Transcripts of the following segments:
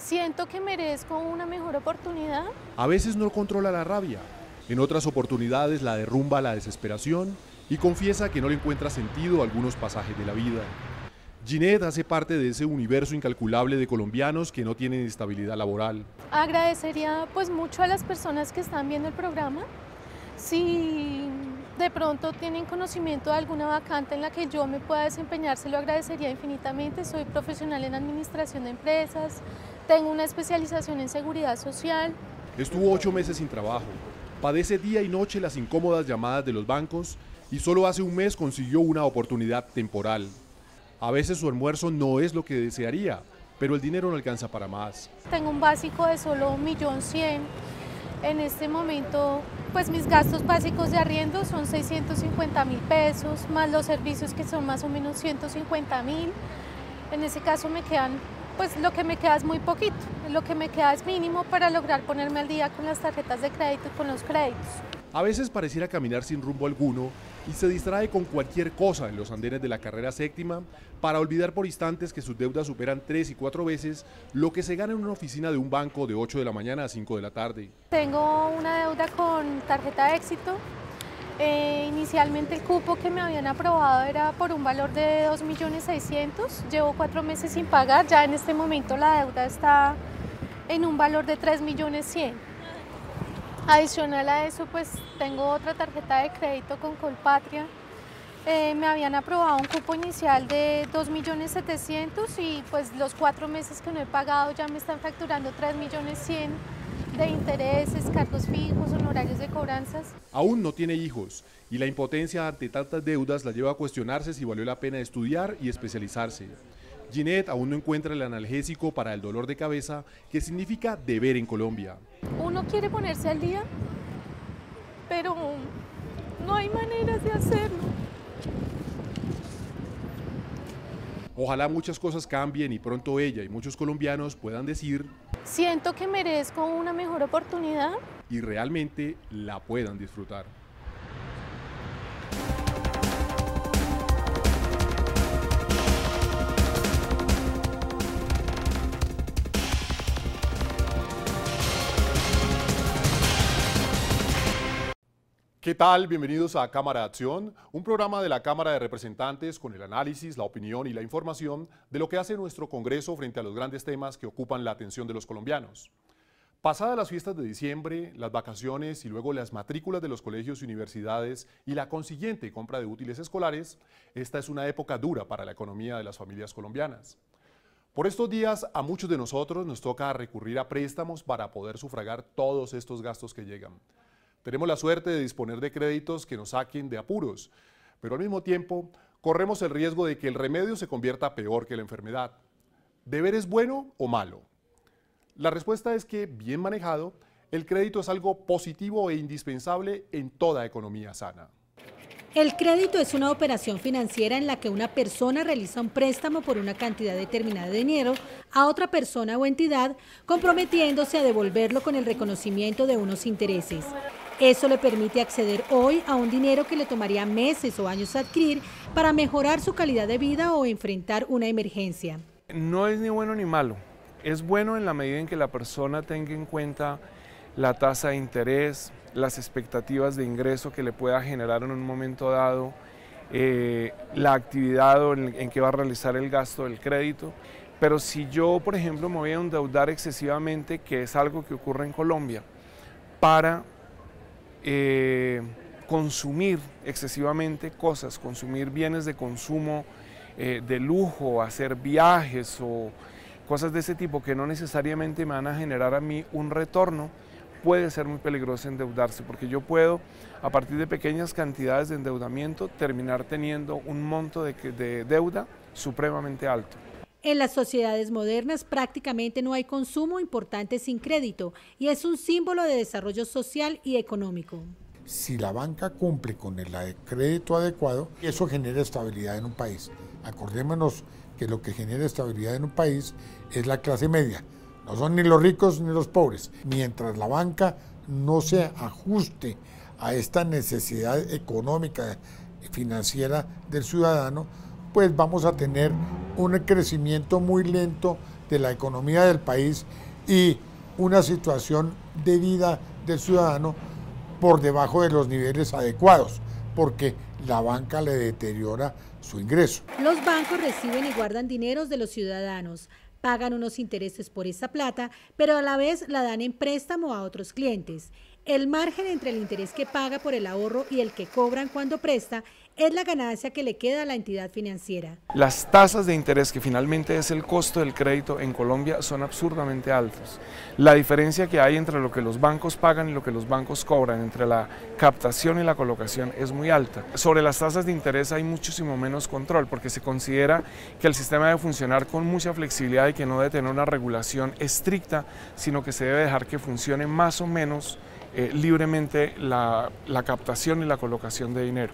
¿Siento que merezco una mejor oportunidad? A veces no controla la rabia, en otras oportunidades la derrumba la desesperación y confiesa que no le encuentra sentido a algunos pasajes de la vida. Ginette hace parte de ese universo incalculable de colombianos que no tienen estabilidad laboral. Agradecería pues mucho a las personas que están viendo el programa. Si de pronto tienen conocimiento de alguna vacante en la que yo me pueda desempeñar, se lo agradecería infinitamente. Soy profesional en administración de empresas, tengo una especialización en seguridad social. Estuvo ocho meses sin trabajo. Padece día y noche las incómodas llamadas de los bancos y solo hace un mes consiguió una oportunidad temporal. A veces su almuerzo no es lo que desearía, pero el dinero no alcanza para más. Tengo un básico de solo 1.100.000. En este momento, pues mis gastos básicos de arriendo son 650 mil pesos, más los servicios que son más o menos 150 mil. En ese caso me quedan pues lo que me queda es muy poquito, lo que me queda es mínimo para lograr ponerme al día con las tarjetas de crédito y con los créditos. A veces pareciera caminar sin rumbo alguno y se distrae con cualquier cosa en los andenes de la carrera séptima para olvidar por instantes que sus deudas superan tres y cuatro veces lo que se gana en una oficina de un banco de 8 de la mañana a 5 de la tarde. Tengo una deuda con tarjeta de éxito, eh, inicialmente el cupo que me habían aprobado era por un valor de 2.600.000, llevo cuatro meses sin pagar, ya en este momento la deuda está en un valor de 3.100.000. Adicional a eso, pues tengo otra tarjeta de crédito con Colpatria. Eh, me habían aprobado un cupo inicial de 2.700.000 y pues los cuatro meses que no he pagado ya me están facturando 3.100.000 de intereses, cargos fijos, honorarios de cobranzas. Aún no tiene hijos y la impotencia ante tantas deudas la lleva a cuestionarse si valió la pena estudiar y especializarse. Ginette aún no encuentra el analgésico para el dolor de cabeza que significa deber en Colombia. Uno quiere ponerse al día, pero no hay maneras de hacerlo. Ojalá muchas cosas cambien y pronto ella y muchos colombianos puedan decir... Siento que merezco una mejor oportunidad. Y realmente la puedan disfrutar. ¿Qué tal? Bienvenidos a Cámara de Acción, un programa de la Cámara de Representantes con el análisis, la opinión y la información de lo que hace nuestro Congreso frente a los grandes temas que ocupan la atención de los colombianos. Pasadas las fiestas de diciembre, las vacaciones y luego las matrículas de los colegios y universidades y la consiguiente compra de útiles escolares, esta es una época dura para la economía de las familias colombianas. Por estos días a muchos de nosotros nos toca recurrir a préstamos para poder sufragar todos estos gastos que llegan. Tenemos la suerte de disponer de créditos que nos saquen de apuros, pero al mismo tiempo corremos el riesgo de que el remedio se convierta peor que la enfermedad. ¿Deber es bueno o malo? La respuesta es que, bien manejado, el crédito es algo positivo e indispensable en toda economía sana. El crédito es una operación financiera en la que una persona realiza un préstamo por una cantidad determinada de dinero a otra persona o entidad, comprometiéndose a devolverlo con el reconocimiento de unos intereses. Eso le permite acceder hoy a un dinero que le tomaría meses o años adquirir para mejorar su calidad de vida o enfrentar una emergencia. No es ni bueno ni malo. Es bueno en la medida en que la persona tenga en cuenta la tasa de interés, las expectativas de ingreso que le pueda generar en un momento dado, eh, la actividad en, en que va a realizar el gasto del crédito. Pero si yo, por ejemplo, me voy a endeudar excesivamente, que es algo que ocurre en Colombia, para eh, consumir excesivamente cosas, consumir bienes de consumo eh, de lujo, hacer viajes o cosas de ese tipo que no necesariamente me van a generar a mí un retorno, puede ser muy peligroso endeudarse, porque yo puedo, a partir de pequeñas cantidades de endeudamiento, terminar teniendo un monto de deuda supremamente alto. En las sociedades modernas prácticamente no hay consumo importante sin crédito y es un símbolo de desarrollo social y económico. Si la banca cumple con el crédito adecuado, eso genera estabilidad en un país. Acordémonos que lo que genera estabilidad en un país es la clase media. No son ni los ricos ni los pobres. Mientras la banca no se ajuste a esta necesidad económica y financiera del ciudadano, pues vamos a tener un crecimiento muy lento de la economía del país y una situación de vida del ciudadano por debajo de los niveles adecuados, porque la banca le deteriora su ingreso. Los bancos reciben y guardan dineros de los ciudadanos, pagan unos intereses por esa plata, pero a la vez la dan en préstamo a otros clientes. El margen entre el interés que paga por el ahorro y el que cobran cuando presta es la ganancia que le queda a la entidad financiera. Las tasas de interés, que finalmente es el costo del crédito en Colombia, son absurdamente altas. La diferencia que hay entre lo que los bancos pagan y lo que los bancos cobran, entre la captación y la colocación, es muy alta. Sobre las tasas de interés hay muchísimo menos control, porque se considera que el sistema debe funcionar con mucha flexibilidad y que no debe tener una regulación estricta, sino que se debe dejar que funcione más o menos eh, libremente la captación y la colocación de dinero.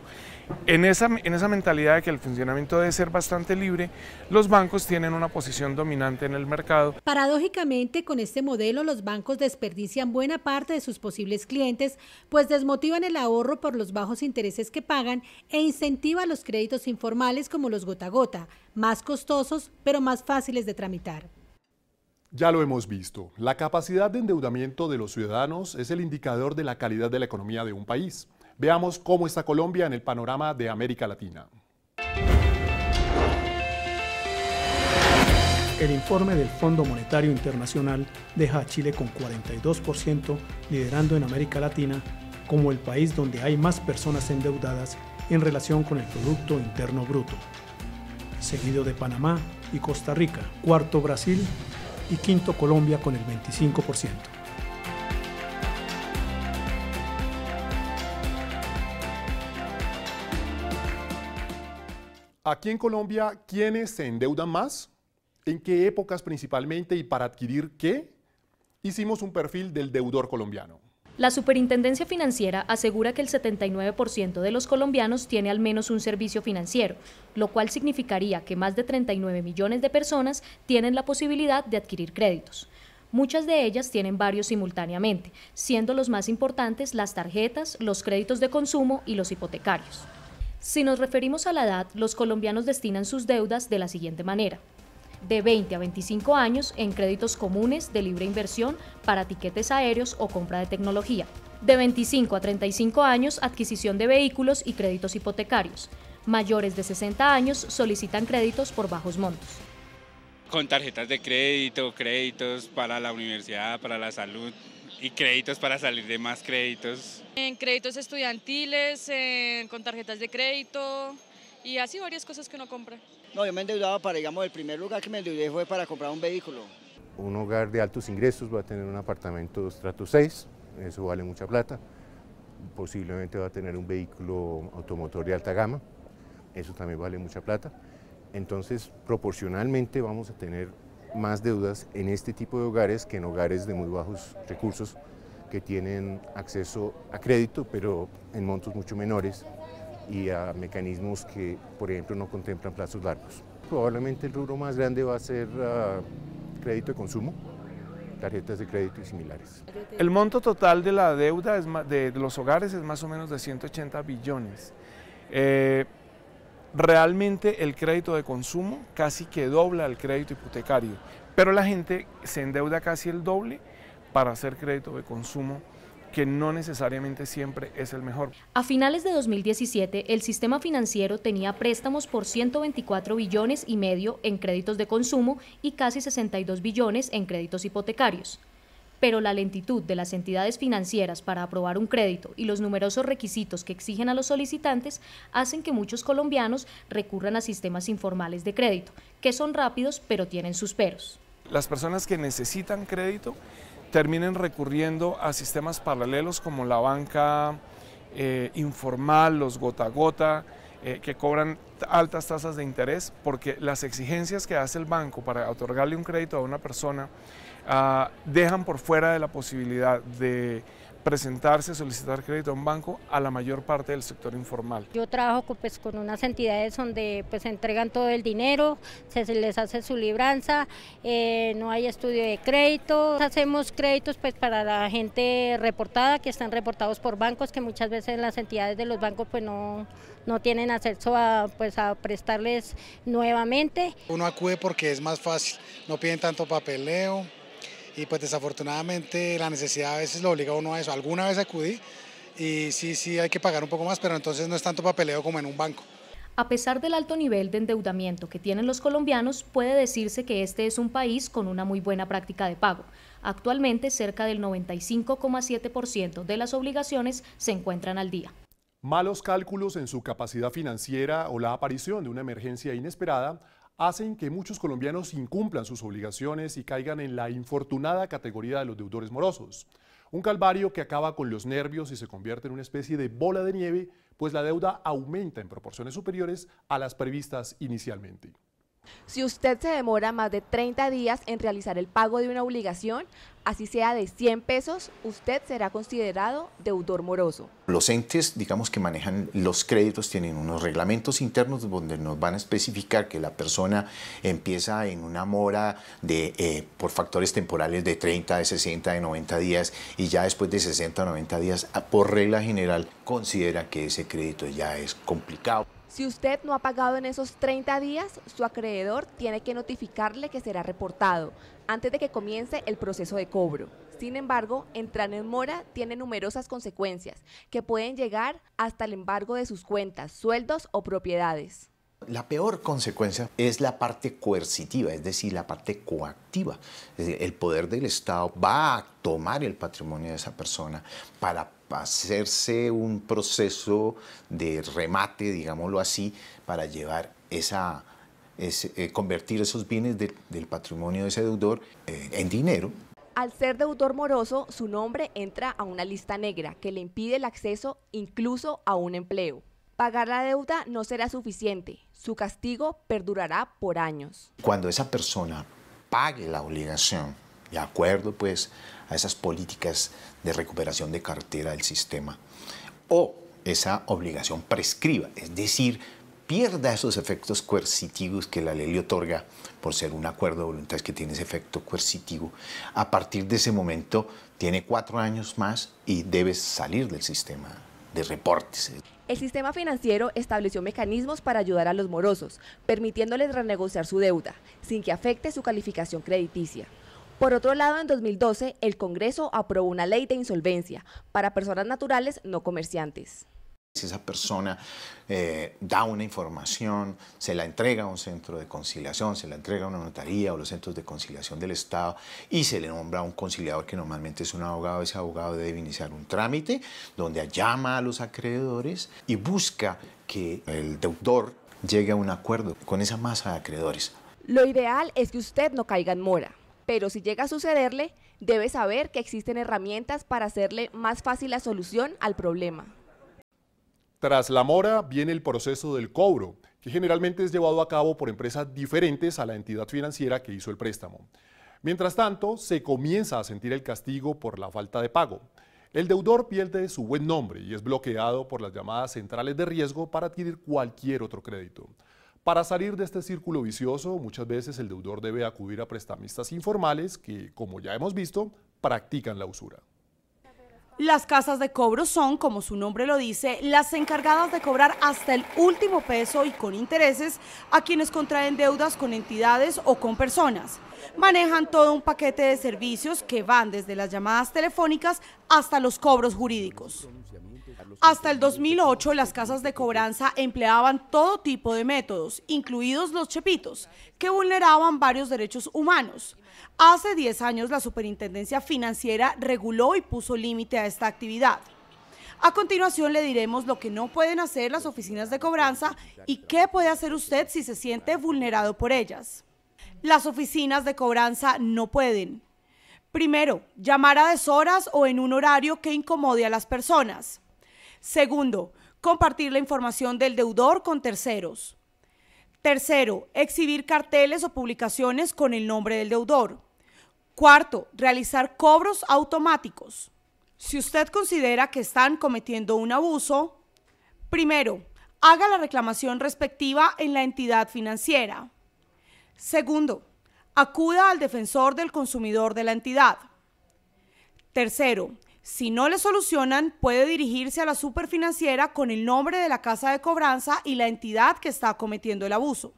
En esa, mentalidad de que el funcionamiento debe ser bastante libre, los bancos tienen una posición dominante en el mercado. Paradójicamente, con este modelo los bancos desperdician buena parte de sus posibles clientes, pues desmotivan el ahorro por los bajos intereses que pagan e incentiva los créditos informales como los gota gota, más costosos pero más fáciles de tramitar. Ya lo hemos visto, la capacidad de endeudamiento de los ciudadanos es el indicador de la calidad de la economía de un país. Veamos cómo está Colombia en el panorama de América Latina. El informe del Fondo Monetario Internacional deja a Chile con 42% liderando en América Latina como el país donde hay más personas endeudadas en relación con el producto interno bruto, seguido de Panamá y Costa Rica, cuarto Brasil y quinto Colombia con el 25%. Aquí en Colombia, ¿quiénes se endeudan más? ¿En qué épocas principalmente y para adquirir qué? Hicimos un perfil del deudor colombiano. La Superintendencia Financiera asegura que el 79% de los colombianos tiene al menos un servicio financiero, lo cual significaría que más de 39 millones de personas tienen la posibilidad de adquirir créditos. Muchas de ellas tienen varios simultáneamente, siendo los más importantes las tarjetas, los créditos de consumo y los hipotecarios. Si nos referimos a la edad, los colombianos destinan sus deudas de la siguiente manera. De 20 a 25 años en créditos comunes de libre inversión para tiquetes aéreos o compra de tecnología. De 25 a 35 años adquisición de vehículos y créditos hipotecarios. Mayores de 60 años solicitan créditos por bajos montos. Con tarjetas de crédito, créditos para la universidad, para la salud, y créditos para salir de más créditos. En créditos estudiantiles, con tarjetas de crédito y así varias cosas que uno compra. No, yo me endeudaba para, digamos, el primer lugar que me endeudé fue para comprar un vehículo. Un hogar de altos ingresos va a tener un apartamento de estrato 6, eso vale mucha plata. Posiblemente va a tener un vehículo automotor de alta gama, eso también vale mucha plata. Entonces, proporcionalmente vamos a tener más deudas en este tipo de hogares que en hogares de muy bajos recursos que tienen acceso a crédito, pero en montos mucho menores y a mecanismos que, por ejemplo, no contemplan plazos largos. Probablemente el rubro más grande va a ser ah, crédito de consumo, tarjetas de crédito y similares. El monto total de la deuda de, los hogares es más o menos de 180 billones. Eh, realmente el crédito de consumo casi que dobla al crédito hipotecario, pero la gente se endeuda casi el doble para hacer crédito de consumo que no necesariamente siempre es el mejor. A finales de 2017, el sistema financiero tenía préstamos por 124 billones y medio en créditos de consumo y casi 62 billones en créditos hipotecarios pero la lentitud de las entidades financieras para aprobar un crédito y los numerosos requisitos que exigen a los solicitantes hacen que muchos colombianos recurran a sistemas informales de crédito, que son rápidos pero tienen sus peros. Las personas que necesitan crédito terminen recurriendo a sistemas paralelos como la banca eh, informal, los gota a gota, eh, que cobran altas tasas de interés porque las exigencias que hace el banco para otorgarle un crédito a una persona ah, dejan por fuera de la posibilidad de presentarse, solicitar crédito a un banco a la mayor parte del sector informal. Yo trabajo con, pues, con unas entidades donde pues entregan todo el dinero, se, les hace su libranza, eh, no hay estudio de crédito, hacemos créditos pues para la gente reportada que están reportados por bancos que muchas veces las entidades de los bancos pues no, no tienen acceso a pues, pues, a prestarles nuevamente. Uno acude porque es más fácil, no piden tanto papeleo y pues desafortunadamente la necesidad a veces lo obliga a uno a eso. Alguna vez acudí y sí, sí hay que pagar un poco más, pero entonces no es tanto papeleo como en un banco. A pesar del alto nivel de endeudamiento que tienen los colombianos, puede decirse que este es un país con una muy buena práctica de pago. Actualmente, cerca del 95,7% de las obligaciones se encuentran al día. Malos cálculos en su capacidad financiera o la aparición de una emergencia inesperada hacen que muchos colombianos incumplan sus obligaciones y caigan en la infortunada categoría de los deudores morosos. Un calvario que acaba con los nervios y se convierte en una especie de bola de nieve, pues la deuda aumenta en proporciones superiores a las previstas inicialmente. Si usted se demora más de 30 días en realizar el pago de una obligación, así sea de 100 pesos, usted será considerado deudor moroso. Los entes, digamos, que manejan los créditos tienen unos reglamentos internos donde nos van a especificar que la persona empieza en una mora eh, por factores temporales de 30, de 60, de 90 días y ya después de 60 o 90 días, ah, por regla general, considera que ese crédito ya es complicado. Si usted no ha pagado en esos 30 días, su acreedor tiene que notificarle que será reportado antes de que comience el proceso de cobro. Sin embargo, entrar en mora tiene numerosas consecuencias que pueden llegar hasta el embargo de sus cuentas, sueldos o propiedades. La peor consecuencia es la parte coercitiva, es decir, la parte coactiva. el poder del Estado va a tomar el patrimonio de esa persona para hacerse un proceso de remate, digámoslo así, para llevar esa, eh, convertir esos bienes del patrimonio de ese deudor eh, en dinero. Al ser deudor moroso, su nombre entra a una lista negra que le impide el acceso incluso a un empleo. Pagar la deuda no será suficiente, su castigo perdurará por años. Cuando esa persona pague la obligación de acuerdo pues a esas políticas de recuperación de cartera del sistema. O esa obligación prescriba, es decir, pierda esos efectos coercitivos que la ley le otorga por ser un acuerdo de voluntades que tiene ese efecto coercitivo. A partir de ese momento tiene cuatro años más y debe salir del sistema de reportes. El sistema financiero estableció mecanismos para ayudar a los morosos, permitiéndoles renegociar su deuda, sin que afecte su calificación crediticia. Por otro lado, en 2012, el Congreso aprobó una ley de insolvencia para personas naturales no comerciantes. Si esa persona eh, da una información, se la entrega a un centro de conciliación, se la entrega a una notaría o los centros de conciliación del Estado y se le nombra a un conciliador que normalmente es un abogado, ese abogado debe iniciar un trámite donde llama a los acreedores y busca que el deudor llegue a un acuerdo con esa masa de acreedores. Lo ideal es que usted no caiga en mora pero si llega a sucederle, debe saber que existen herramientas para hacerle más fácil la solución al problema. Tras la mora viene el proceso del cobro, que generalmente es llevado a cabo por empresas diferentes a la entidad financiera que hizo el préstamo. Mientras tanto, se comienza a sentir el castigo por la falta de pago. El deudor pierde su buen nombre y es bloqueado por las llamadas centrales de riesgo para adquirir cualquier otro crédito. Para salir de este círculo vicioso, muchas veces el deudor debe acudir a prestamistas informales que, como ya hemos visto, practican la usura. Las casas de cobro son, como su nombre lo dice, las encargadas de cobrar hasta el último peso y con intereses a quienes contraen deudas con entidades o con personas. Manejan todo un paquete de servicios que van desde las llamadas telefónicas hasta los cobros jurídicos. Hasta el 2008 las casas de cobranza empleaban todo tipo de métodos, incluidos los chepitos, que vulneraban varios derechos humanos. Hace 10 años la Superintendencia Financiera reguló y puso límite a esta actividad. A continuación le diremos lo que no pueden hacer las oficinas de cobranza y qué puede hacer usted si se siente vulnerado por ellas. Las oficinas de cobranza no pueden. Primero, llamar a deshoras o en un horario que incomode a las personas. Segundo, compartir la información del deudor con terceros. Tercero, exhibir carteles o publicaciones con el nombre del deudor. Cuarto, realizar cobros automáticos. Si usted considera que están cometiendo un abuso, primero, haga la reclamación respectiva en la entidad financiera. Segundo, acuda al defensor del consumidor de la entidad. Tercero, si no le solucionan, puede dirigirse a la superfinanciera con el nombre de la casa de cobranza y la entidad que está cometiendo el abuso.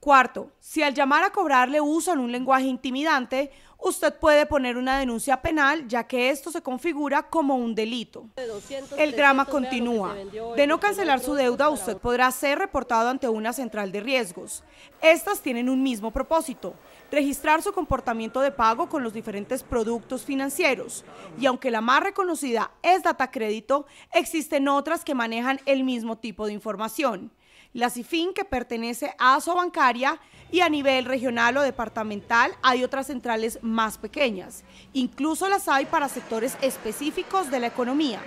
Cuarto, si al llamar a cobrar le usan un lenguaje intimidante, usted puede poner una denuncia penal, ya que esto se configura como un delito. el drama continúa. De no cancelar su deuda, usted podrá ser reportado ante una central de riesgos. Estas tienen un mismo propósito, registrar su comportamiento de pago con los diferentes productos financieros. Y aunque la más reconocida es Data existen otras que manejan el mismo tipo de información. La CIFIN, que pertenece a ASO y a nivel regional o departamental hay otras centrales más pequeñas. Incluso las hay para sectores específicos de la economía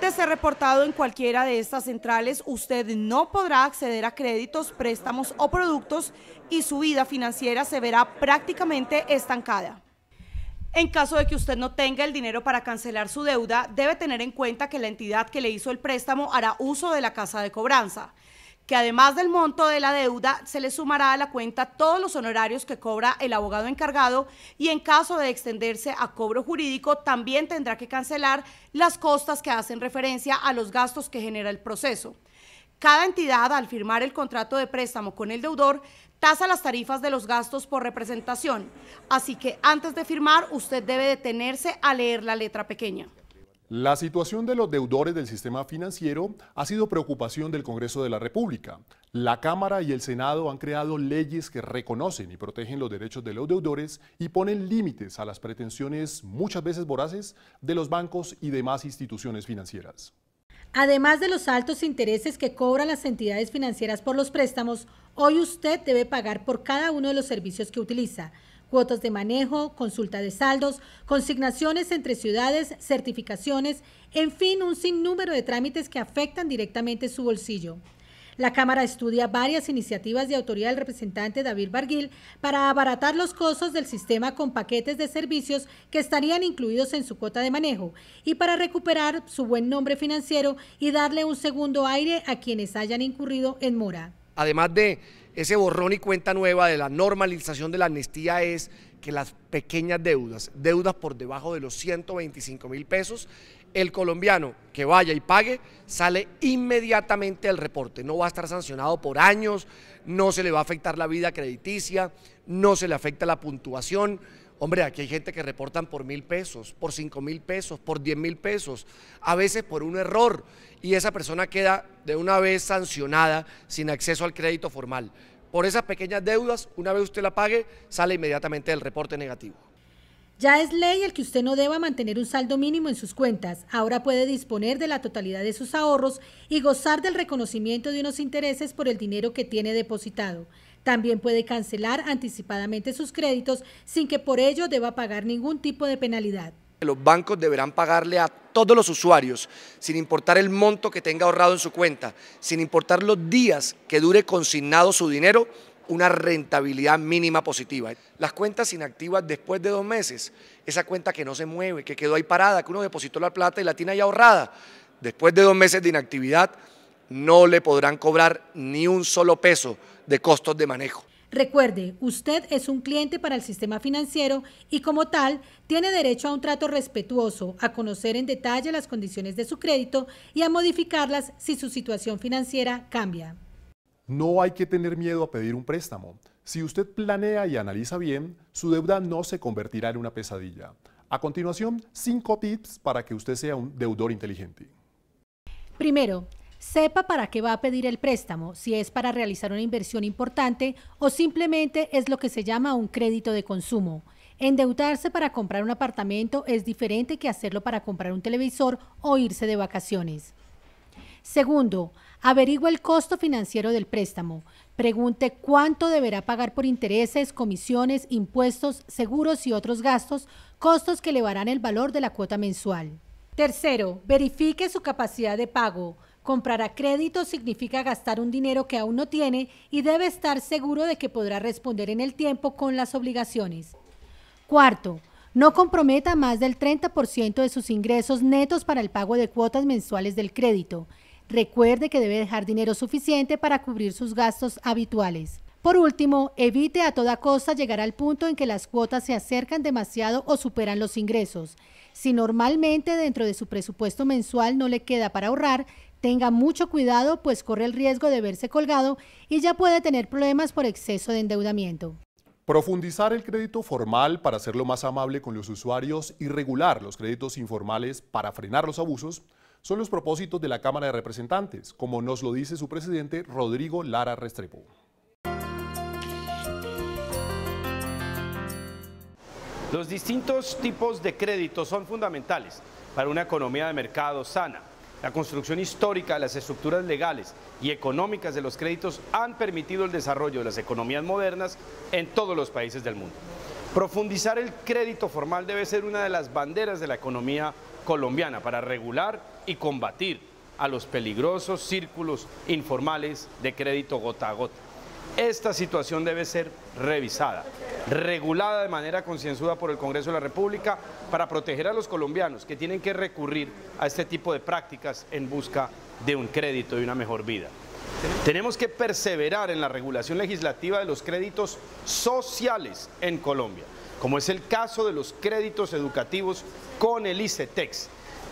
de ser reportado en cualquiera de estas centrales, usted no podrá acceder a créditos, préstamos o productos y su vida financiera se verá prácticamente estancada. En caso de que usted no tenga el dinero para cancelar su deuda, debe tener en cuenta que la entidad que le hizo el préstamo hará uso de la casa de cobranza que además del monto de la deuda se le sumará a la cuenta todos los honorarios que cobra el abogado encargado y en caso de extenderse a cobro jurídico también tendrá que cancelar las costas que hacen referencia a los gastos que genera el proceso. Cada entidad, al firmar el contrato de préstamo con el deudor, tasa las tarifas de los gastos por representación. Así que antes de firmar, usted debe detenerse a leer la letra pequeña. La situación de los deudores del sistema financiero ha sido preocupación del Congreso de la República. La Cámara y el Senado han creado leyes que reconocen y protegen los derechos de los deudores y ponen límites a las pretensiones muchas veces voraces de los bancos y demás instituciones financieras. Además de los altos intereses que cobran las entidades financieras por los préstamos, hoy usted debe pagar por cada uno de los servicios que utiliza cuotas de manejo, consulta de saldos, consignaciones entre ciudades, certificaciones, en fin, un sinnúmero de trámites que afectan directamente su bolsillo. La Cámara estudia varias iniciativas de autoría del representante David Barguil para abaratar los costos del sistema con paquetes de servicios que estarían incluidos en su cuota de manejo y para recuperar su buen nombre financiero y darle un segundo aire a quienes hayan incurrido en mora. Además de ese borrón y cuenta nueva de la normalización de la amnistía es que las pequeñas deudas, deudas por debajo de los 125 mil pesos, el colombiano que vaya y pague sale inmediatamente al reporte. No va a estar sancionado por años, no se le va a afectar la vida crediticia, no se le afecta la puntuación Hombre, aquí hay gente que reportan por mil pesos, por cinco mil pesos, por diez mil pesos, a veces por un error, y esa persona queda de una vez sancionada sin acceso al crédito formal. Por esas pequeñas deudas, una vez usted la pague, sale inmediatamente del reporte negativo. Ya es ley el que usted no deba mantener un saldo mínimo en sus cuentas. Ahora puede disponer de la totalidad de sus ahorros y gozar del reconocimiento de unos intereses por el dinero que tiene depositado. También puede cancelar anticipadamente sus créditos sin que por ello deba pagar ningún tipo de penalidad. Los bancos deberán pagarle a todos los usuarios, sin importar el monto que tenga ahorrado en su cuenta, sin importar los días que dure consignado su dinero, una rentabilidad mínima positiva. Las cuentas inactivas después de dos meses, esa cuenta que no se mueve, que quedó ahí parada, que uno depositó la plata y la tiene ahí ahorrada, después de dos meses de inactividad, no le podrán cobrar ni un solo peso de costos de manejo. Recuerde, usted es un cliente para el sistema financiero y como tal tiene derecho a un trato respetuoso, a conocer en detalle las condiciones de su crédito y a modificarlas si su situación financiera cambia. No hay que tener miedo a pedir un préstamo. Si usted planea y analiza bien, su deuda no se convertirá en una pesadilla. A continuación, cinco tips para que usted sea un deudor inteligente. Primero, sepa para qué va a pedir el préstamo, si es para realizar una inversión importante o simplemente es lo que se llama un crédito de consumo. Endeudarse para comprar un apartamento es diferente que hacerlo para comprar un televisor o irse de vacaciones. Segundo, averigua el costo financiero del préstamo. Pregunte cuánto deberá pagar por intereses, comisiones, impuestos, seguros y otros gastos, costos que elevarán el valor de la cuota mensual. Tercero, verifique su capacidad de pago. Comprar a crédito significa gastar un dinero que aún no tiene y debe estar seguro de que podrá responder en el tiempo con las obligaciones. Cuarto, no comprometa más del 30% de sus ingresos netos para el pago de cuotas mensuales del crédito. Recuerde que debe dejar dinero suficiente para cubrir sus gastos habituales. Por último, evite a toda costa llegar al punto en que las cuotas se acercan demasiado o superan los ingresos. Si normalmente dentro de su presupuesto mensual no le queda para ahorrar, Tenga mucho cuidado, pues corre el riesgo de verse colgado y ya puede tener problemas por exceso de endeudamiento. Profundizar el crédito formal para hacerlo más amable con los usuarios y regular los créditos informales para frenar los abusos son los propósitos de la Cámara de Representantes, como nos lo dice su presidente Rodrigo Lara Restrepo. Los distintos tipos de crédito son fundamentales para una economía de mercado sana la construcción histórica de las estructuras legales y económicas de los créditos han permitido el desarrollo de las economías modernas en todos los países del mundo. Profundizar el crédito formal debe ser una de las banderas de la economía colombiana para regular y combatir a los peligrosos círculos informales de crédito gota a gota. Esta situación debe ser revisada, regulada de manera concienzuda por el Congreso de la República para proteger a los colombianos que tienen que recurrir a este tipo de prácticas en busca de un crédito y una mejor vida. Tenemos que perseverar en la regulación legislativa de los créditos sociales en Colombia, como es el caso de los créditos educativos con el ICETEX.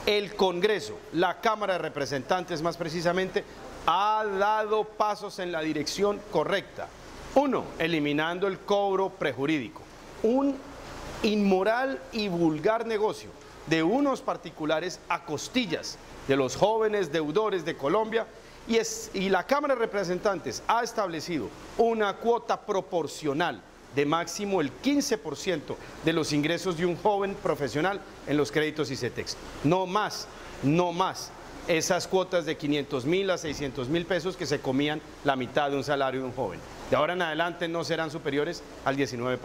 El Congreso, la Cámara de Representantes más precisamente, ha dado pasos en la dirección correcta. Uno, eliminando el cobro prejurídico, un inmoral y vulgar negocio de unos particulares a costillas de los jóvenes deudores de Colombia y, la Cámara de Representantes ha establecido una cuota proporcional de máximo el 15% de los ingresos de un joven profesional en los créditos ICETEX. No más, no más esas cuotas de 500 mil a 600 mil pesos que se comían la mitad de un salario de un joven. De ahora en adelante no serán superiores al 19%.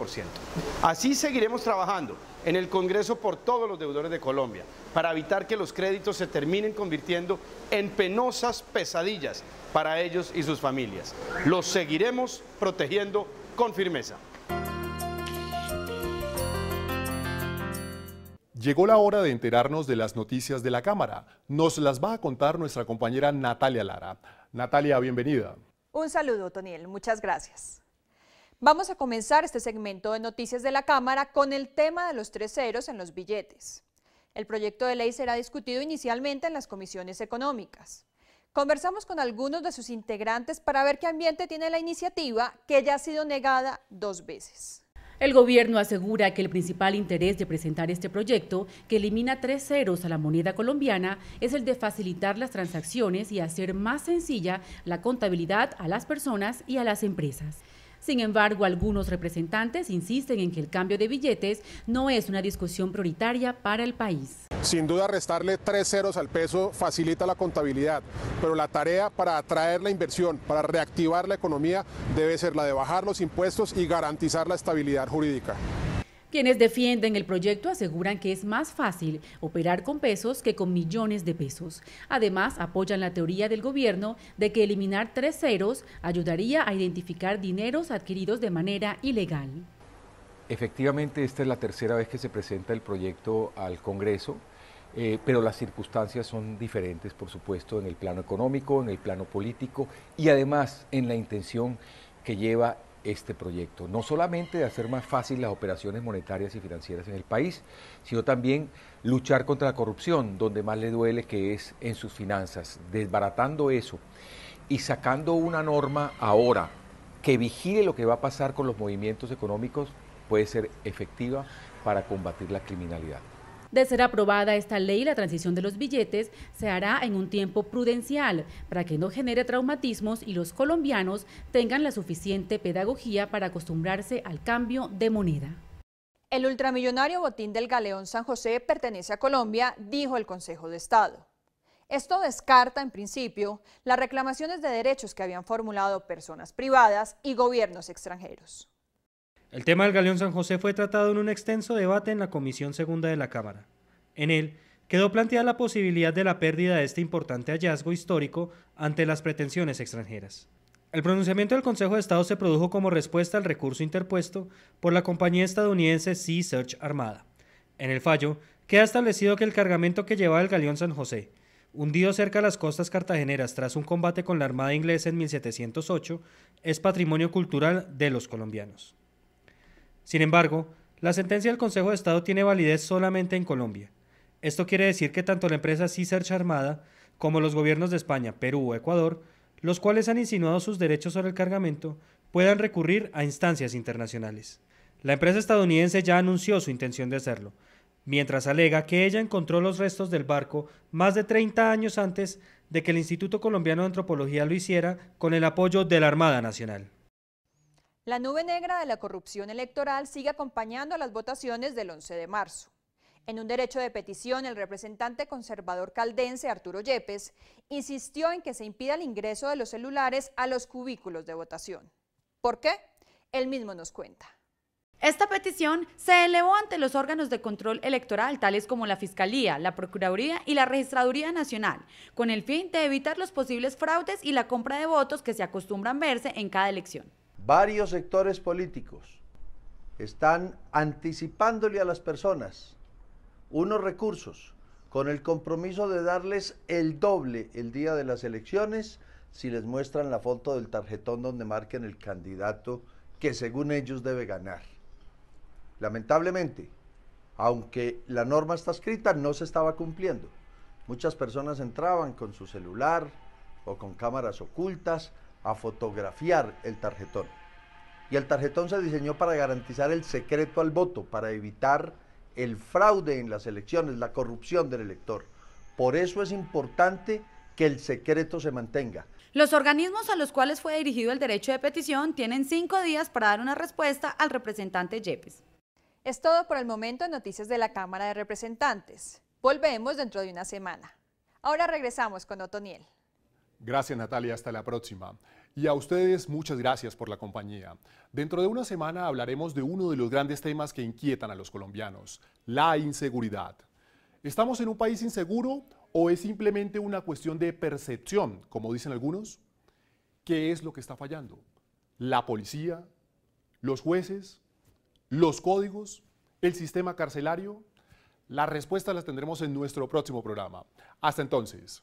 Así seguiremos trabajando en el Congreso por todos los deudores de Colombia, para evitar que los créditos se terminen convirtiendo en penosas pesadillas para ellos y sus familias. Los seguiremos protegiendo con firmeza. Llegó la hora de enterarnos de las noticias de la Cámara. Nos las va a contar nuestra compañera Natalia Lara. Natalia, bienvenida. Un saludo, Toniel. Muchas gracias. Vamos a comenzar este segmento de Noticias de la Cámara con el tema de los tres ceros en los billetes. El proyecto de ley será discutido inicialmente en las comisiones económicas. Conversamos con algunos de sus integrantes para ver qué ambiente tiene la iniciativa que ya ha sido negada dos veces. El gobierno asegura que el principal interés de presentar este proyecto, que elimina tres ceros a la moneda colombiana, es el de facilitar las transacciones y hacer más sencilla la contabilidad a las personas y a las empresas. Sin embargo, algunos representantes insisten en que el cambio de billetes no es una discusión prioritaria para el país. Sin duda, restarle tres ceros al peso facilita la contabilidad, pero la tarea para atraer la inversión, para reactivar la economía, debe ser la de bajar los impuestos y garantizar la estabilidad jurídica. Quienes defienden el proyecto aseguran que es más fácil operar con pesos que con millones de pesos. Además, apoyan la teoría del gobierno de que eliminar tres ceros ayudaría a identificar dineros adquiridos de manera ilegal. Efectivamente, esta es la tercera vez que se presenta el proyecto al Congreso. Eh, pero las circunstancias son diferentes, por supuesto, en el plano económico, en el plano político y además en la intención que lleva este proyecto, no solamente de hacer más fácil las operaciones monetarias y financieras en el país, sino también luchar contra la corrupción, donde más le duele que es en sus finanzas, desbaratando eso y sacando una norma ahora que vigile lo que va a pasar con los movimientos económicos puede ser efectiva para combatir la criminalidad. De ser aprobada esta ley, la transición de los billetes se hará en un tiempo prudencial para que no genere traumatismos y los colombianos tengan la suficiente pedagogía para acostumbrarse al cambio de moneda. El ultramillonario botín del Galeón San José pertenece a Colombia, dijo el Consejo de Estado. Esto descarta, en principio, las reclamaciones de derechos que habían formulado personas privadas y gobiernos extranjeros. El tema del Galeón San José fue tratado en un extenso debate en la Comisión Segunda de la Cámara. En él quedó planteada la posibilidad de la pérdida de este importante hallazgo histórico ante las pretensiones extranjeras. El pronunciamiento del Consejo de Estado se produjo como respuesta al recurso interpuesto por la compañía estadounidense Sea Search Armada. En el fallo, queda establecido que el cargamento que llevaba el galeón San José, hundido cerca de las costas cartageneras tras un combate con la Armada inglesa en 1708, es patrimonio cultural de los colombianos. Sin embargo, la sentencia del Consejo de Estado tiene validez solamente en Colombia. Esto quiere decir que tanto la empresa Search Armada como los gobiernos de España, Perú o Ecuador, los cuales han insinuado sus derechos sobre el cargamento, puedan recurrir a instancias internacionales. La empresa estadounidense ya anunció su intención de hacerlo, mientras alega que ella encontró los restos del barco más de 30 años antes de que el Instituto Colombiano de Antropología lo hiciera con el apoyo de la Armada Nacional. La nube negra de la corrupción electoral sigue acompañando a las votaciones del 11 de marzo. En un derecho de petición, el representante conservador caldense Arturo Yepes insistió en que se impida el ingreso de los celulares a los cubículos de votación. ¿Por qué? Él mismo nos cuenta. Esta petición se elevó ante los órganos de control electoral, tales como la Fiscalía, la Procuraduría y la Registraduría Nacional, con el fin de evitar los posibles fraudes y la compra de votos que se acostumbran verse en cada elección varios sectores políticos están anticipándole a las personas unos recursos con el compromiso de darles el doble el día de las elecciones si les muestran la foto del tarjetón donde marquen el candidato que según ellos debe ganar. Lamentablemente, aunque la norma está escrita, no se estaba cumpliendo. Muchas personas entraban con su celular o con cámaras ocultas a fotografiar el tarjetón. Y el tarjetón se diseñó para garantizar el secreto al voto, para evitar el fraude en las elecciones, la corrupción del elector. Por eso es importante que el secreto se mantenga. Los organismos a los cuales fue dirigido el derecho de petición tienen cinco días para dar una respuesta al representante Yepes. Es todo por el momento en Noticias de la Cámara de Representantes. Volvemos dentro de una semana. Ahora regresamos con Otoniel. Gracias Natalia, hasta la próxima. Y a ustedes muchas gracias por la compañía. Dentro de una semana hablaremos de uno de los grandes temas que inquietan a los colombianos, la inseguridad. ¿Estamos en un país inseguro o es simplemente una cuestión de percepción, como dicen algunos? ¿Qué es lo que está fallando? ¿La policía? ¿Los jueces? ¿Los códigos? ¿El sistema carcelario? Las respuestas las tendremos en nuestro próximo programa. Hasta entonces.